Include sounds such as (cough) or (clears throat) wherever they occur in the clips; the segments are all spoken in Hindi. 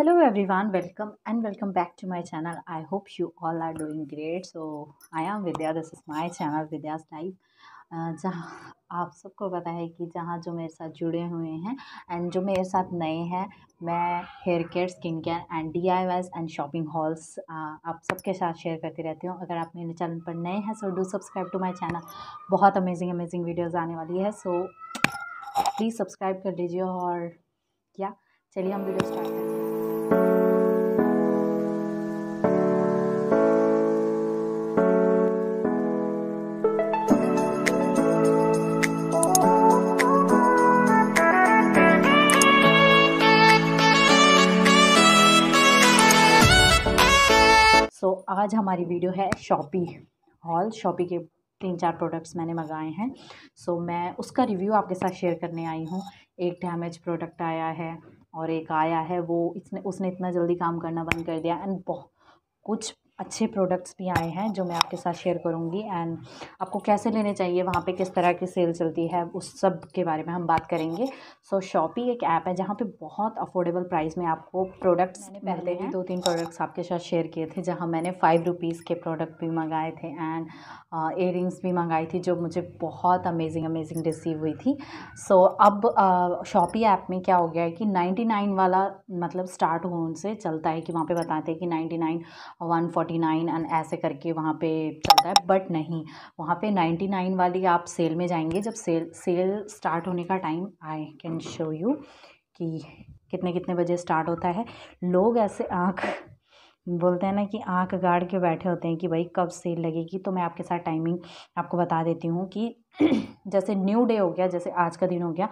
every everyone welcome and welcome back to my channel I hope you all are doing great so I am Vidya this is my channel Vidya life uh, जहाँ आप सबको पता है कि जहाँ जो मेरे साथ जुड़े हुए हैं एंड जो मेरे साथ नए हैं मैं hair care skin care and D I Ys and shopping hauls आप सबके साथ शेयर करती रहती हूँ अगर आप मेरे चैनल पर नए हैं so do subscribe to my channel बहुत अमेजिंग अमेजिंग वीडियोज़ आने वाली है सो प्लीज़ सब्सक्राइब कर लीजिए और क्या चलिए हम वीडियो स्टार्ट करते हैं सो आज हमारी वीडियो है शॉपी हॉल शॉपी के तीन चार प्रोडक्ट्स मैंने मंगाए हैं सो so, मैं उसका रिव्यू आपके साथ शेयर करने आई हूँ एक डैमेज प्रोडक्ट आया है और एक आया है वो इसने उसने इतना जल्दी काम करना बंद कर दिया एंड कुछ अच्छे प्रोडक्ट्स भी आए हैं जो मैं आपके साथ शेयर करूँगी एंड आपको कैसे लेने चाहिए वहाँ पे किस तरह की सेल चलती है उस सब के बारे में हम बात करेंगे सो so, शॉपी एक ऐप है जहाँ पे बहुत अफोर्डेबल प्राइस में आपको प्रोडक्ट्स मैंने पहले भी दो तीन प्रोडक्ट्स आपके साथ शेयर किए थे जहाँ मैंने फ़ाइव रुपीज़ के प्रोडक्ट भी मंगाए थे एंड एयर uh, भी मंगाई थी जो मुझे बहुत अमेजिंग अमेजिंग रिसीव हुई थी सो so, अब शॉपी uh, ऐप में क्या हो गया है कि नाइन्टी वाला मतलब स्टार्ट होने से चलता है कि वहाँ पर बताते हैं कि ninety nine one forty nine and ऐसे करके वहाँ पे चलता है बट नहीं वहाँ पे नाइन्टी नाइन वाली आप सेल में जाएंगे जब सेल सेल स्टार्ट होने का time I can show you कि कितने कितने बजे स्टार्ट होता है लोग ऐसे आँख बोलते हैं ना कि आँख गाड़ के बैठे होते हैं कि भाई कब सेल लगेगी तो मैं आपके साथ टाइमिंग आपको बता देती हूँ कि (clears throat) जैसे न्यू डे हो गया जैसे आज का दिन हो गया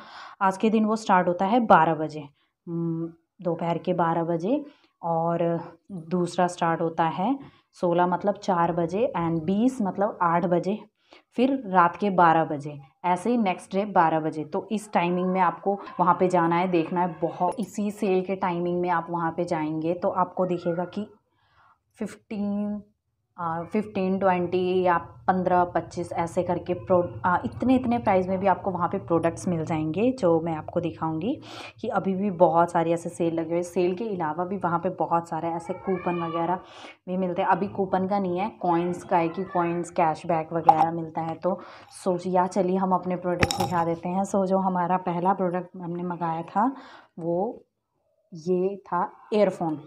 आज के दिन वो स्टार्ट होता है बारह बजे दोपहर के बारह बजे और दूसरा स्टार्ट होता है सोलह मतलब चार बजे एंड बीस मतलब आठ बजे फिर रात के बारह बजे ऐसे ही नेक्स्ट डे बारह बजे तो इस टाइमिंग में आपको वहाँ पे जाना है देखना है बहुत इसी सेल के टाइमिंग में आप वहाँ पे जाएंगे तो आपको दिखेगा कि फिफ्टीन फिफ्टीन ट्वेंटी या पंद्रह पच्चीस ऐसे करके प्रो आ, इतने इतने प्राइस में भी आपको वहाँ पे प्रोडक्ट्स मिल जाएंगे जो मैं आपको दिखाऊंगी कि अभी भी बहुत सारे ऐसे सेल लगे हुए सेल के अलावा भी वहाँ पे बहुत सारे ऐसे कूपन वगैरह भी मिलते हैं अभी कूपन का नहीं है कॉइन्स का है कि कॉइन्स कैशबैक वगैरह मिलता है तो सो या चलिए हम अपने प्रोडक्ट दिखा देते हैं सो जो हमारा पहला प्रोडक्ट हमने मंगाया था वो ये था एयरफोन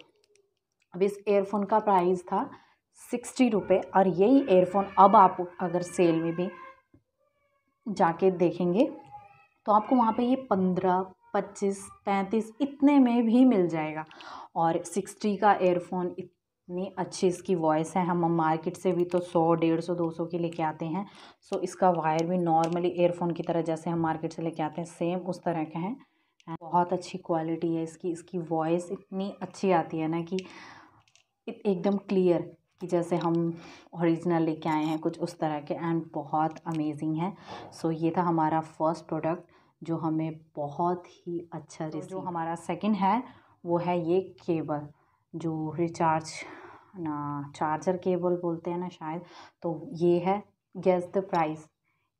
अब इस एयरफोन का प्राइस था सिक्सटी रुपये और यही एयरफोन अब आप अगर सेल में भी जाके देखेंगे तो आपको वहाँ पे ये पंद्रह पच्चीस पैंतीस इतने में भी मिल जाएगा और सिक्सटी का एयरफोन इतनी अच्छी इसकी वॉइस है हम मार्केट से भी तो सौ डेढ़ सौ दो सौ की लेके आते हैं सो इसका वायर भी नॉर्मली एयरफोन की तरह जैसे हम मार्केट से लेके आते हैं सेम उस तरह के हैं बहुत अच्छी क्वालिटी है इसकी इसकी वॉइस इतनी अच्छी आती है ना कि एकदम क्लियर जैसे हम ओरिजिनल लेके आए हैं कुछ उस तरह के एंड बहुत अमेजिंग है सो so, ये था हमारा फर्स्ट प्रोडक्ट जो हमें बहुत ही अच्छा तो जो हमारा सेकंड है वो है ये केबल जो रिचार्ज ना चार्जर केबल बोलते हैं ना शायद तो ये है गैस द प्राइस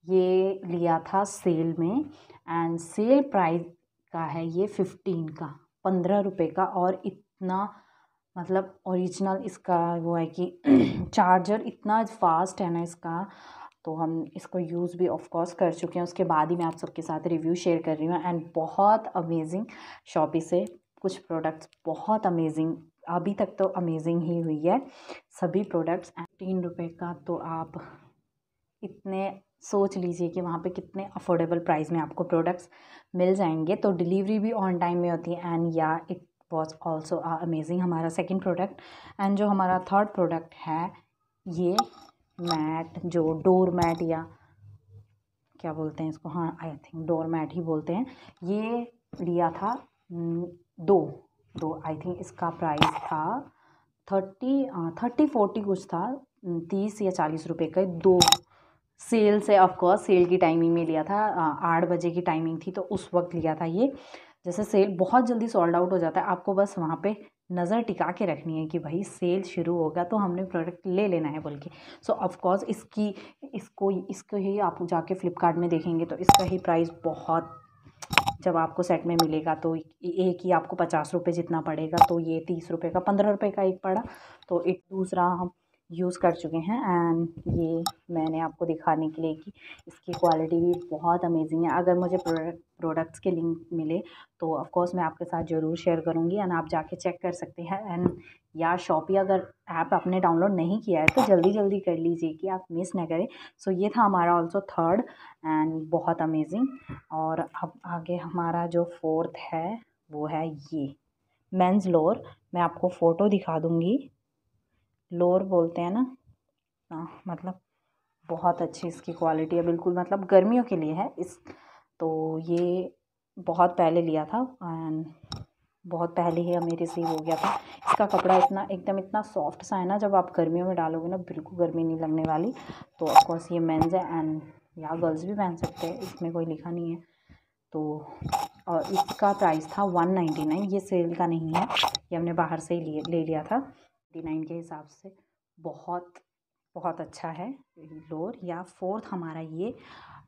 ये लिया था सेल में एंड सेल प्राइस का है ये फिफ्टीन का पंद्रह रुपये का और इतना मतलब ओरिजिनल इसका वो है कि चार्जर (clears throat) इतना फास्ट है ना इसका तो हम इसको यूज़ भी ऑफ कोर्स कर चुके हैं उसके बाद ही मैं आप सबके साथ रिव्यू शेयर कर रही हूँ एंड बहुत अमेजिंग शॉपी से कुछ प्रोडक्ट्स बहुत अमेजिंग अभी तक तो अमेजिंग ही हुई है सभी प्रोडक्ट्स तीन रुपये का तो आप इतने सोच लीजिए कि वहाँ पे कितने अफोर्डेबल प्राइस में आपको प्रोडक्ट्स मिल जाएंगे तो डिलीवरी भी ऑन टाइम में होती है and yeah it was also amazing हमारा सेकेंड प्रोडक्ट एंड जो हमारा थर्ड प्रोडक्ट है ये मैट जो डोर मैट या क्या बोलते हैं इसको हाँ आई थिंक डोर मैट ही बोलते हैं ये लिया था दो दो आई थिंक इसका प्राइस था थर्टी थर्टी फोर्टी कुछ था तीस या चालीस रुपए का दो सेल से ऑफकोर्स सेल की टाइमिंग में लिया था आठ बजे की टाइमिंग थी तो उस वक्त लिया था ये जैसे सेल बहुत जल्दी सॉल्ड आउट हो जाता है आपको बस वहाँ पे नज़र टिका के रखनी है कि भाई सेल शुरू होगा तो हमने प्रोडक्ट ले लेना है बोल के सो ऑफकोर्स इसकी इसको इसको ही आप जाके फ्लिपकार्ट में देखेंगे तो इसका ही प्राइस बहुत जब आपको सेट में मिलेगा तो एक ही आपको पचास रुपये जितना पड़ेगा तो ये तीस रुपये का पंद्रह रुपये का एक पड़ा तो एक दूसरा हम यूज़ कर चुके हैं एंड ये मैंने आपको दिखाने के लिए कि इसकी क्वालिटी भी बहुत अमेजिंग है अगर मुझे प्रोडक्ट प्रोडक्ट्स के लिंक मिले तो ऑफ़ मैं आपके साथ ज़रूर शेयर करूँगी एंड आप जाके चेक कर सकते हैं एंड या शॉपी अगर ऐप आपने डाउनलोड नहीं किया है तो जल्दी जल्दी कर लीजिए कि आप मिस ना करें सो so, ये था हमारा ऑल्सो थर्ड एंड बहुत अमेजिंग और अब आगे हमारा जो फोर्थ है वो है ये मैंस लोअर मैं आपको फ़ोटो दिखा दूँगी लोअर बोलते हैं ना हाँ, मतलब बहुत अच्छी इसकी क्वालिटी है बिल्कुल मतलब गर्मियों के लिए है इस तो ये बहुत पहले लिया था एंड बहुत पहले ही हमें रिसीव हो गया था इसका कपड़ा इतना एकदम इतना सॉफ्ट सा है ना जब आप गर्मियों में डालोगे ना बिल्कुल गर्मी नहीं लगने वाली तो ऑफकोर्स ये मेंस है एंड या गर्ल्स भी पहन सकते हैं इसमें कोई लिखा नहीं है तो और इसका प्राइस था वन नाइन्टी नाइन ये सेल का नहीं है ये हमने बाहर से ही ले लिया था नाइन के हिसाब से बहुत बहुत अच्छा है लोअर या फोर्थ हमारा ये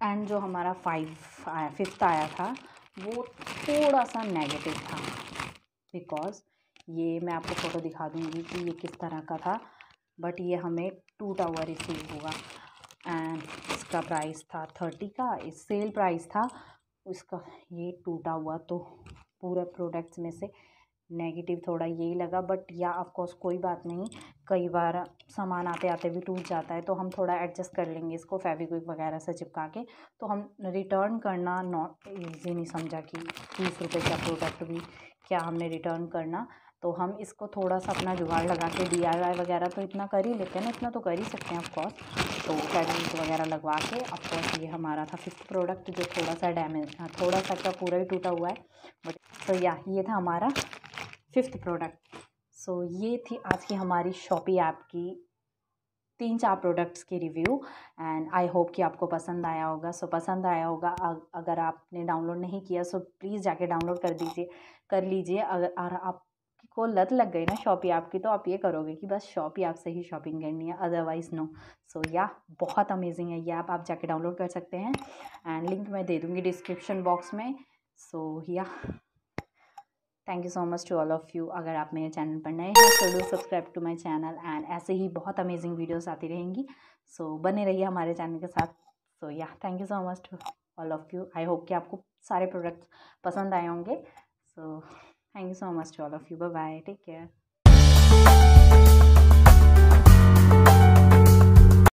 एंड जो हमारा फाइव आया फिफ्थ आया था वो थोड़ा सा नेगेटिव था बिकॉज़ ये मैं आपको फ़ोटो दिखा दूँगी कि ये किस तरह का था बट ये हमें टूटा हुआ रिसीव हुआ एंड इसका प्राइस था थर्टी का इस सेल प्राइस था उसका ये टूटा हुआ तो पूरा प्रोडक्ट्स में से नेगेटिव थोड़ा यही लगा बट या ऑफकोर्स कोई बात नहीं कई बार सामान आते आते भी टूट जाता है तो हम थोड़ा एडजस्ट कर लेंगे इसको फेविक्विक वगैरह से चिपका के तो हम रिटर्न करना नॉट ईजी नहीं समझा कि तीस रुपये का प्रोडक्ट भी क्या हमने रिटर्न करना तो हम इसको थोड़ा सा अपना जुगाड़ लगा के डी वगैरह तो इतना कर ही लेते हैं ना इतना तो कर ही सकते हैं ऑफकोर्स तो टैगलिंग वगैरह लगवा के ऑफकोर्स ये हमारा था फिफ्थ प्रोडक्ट जो थोड़ा सा डैमेज थोड़ा सा का पूरा ही टूटा हुआ है बट तो या ये था हमारा फिफ्थ प्रोडक्ट सो ये थी आज की हमारी शॉपी ऐप की तीन चार प्रोडक्ट्स की रिव्यू एंड आई होप कि आपको पसंद आया होगा सो so, पसंद आया होगा अगर आपने डाउनलोड नहीं किया सो so, प्लीज़ जाके डाउनलोड कर दीजिए कर लीजिए अगर और आपको लत लग गई ना शॉपी ऐप की तो आप ये करोगे कि बस शॉपी ऐप से ही शॉपिंग करनी है अदरवाइज़ नो सो या बहुत अमेजिंग है ये ऐप आप जाके डाउनलोड कर सकते हैं एंड लिंक मैं दे दूँगी डिस्क्रिप्शन बॉक्स में so so, yeah thank you so much to all of you अगर आप मेरे चैनल पर नए हैं तो do subscribe to my channel and ऐसे ही बहुत अमेजिंग वीडियोस आती रहेंगी सो so, बने रहिए हमारे चैनल के साथ so yeah thank you so much to all of you I hope कि आपको सारे प्रोडक्ट्स पसंद आए होंगे so thank you so much to all of you bye take care